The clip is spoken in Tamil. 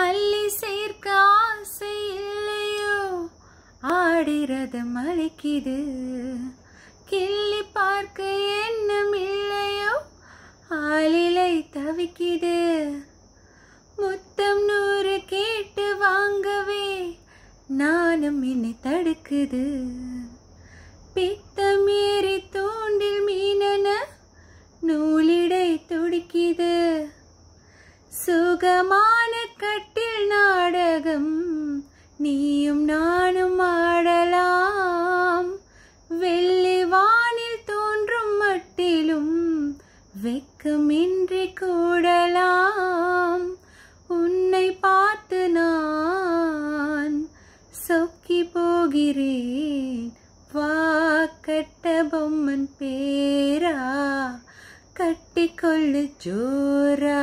அள்ளி சேர்க்க ஆசை இல்லையோ ஆடிரதம் அழைக்குது கிள்ளி பார்க்க எண்ணம் இல்லையோ ஆளிலை தவிக்குது முத்தம் நூறு கேட்டு வாங்கவே நானும் என்னை தடுக்குது பித்தம் ஏறி தூண்டில் மீனன நூலிடை துடிக்குது சுகமா கட்டில் நாடகம் நீயும் நானும் ஆடலாம் வெள்ளி வானில் தோன்றும் மட்டிலும் வெக்கமின்றி கூடலாம் உன்னை பார்த்து நான் சொக்கி போகிறேன் வா கட்ட பொம்மன் பேரா கட்டிக்கொள்ளு ஜோரா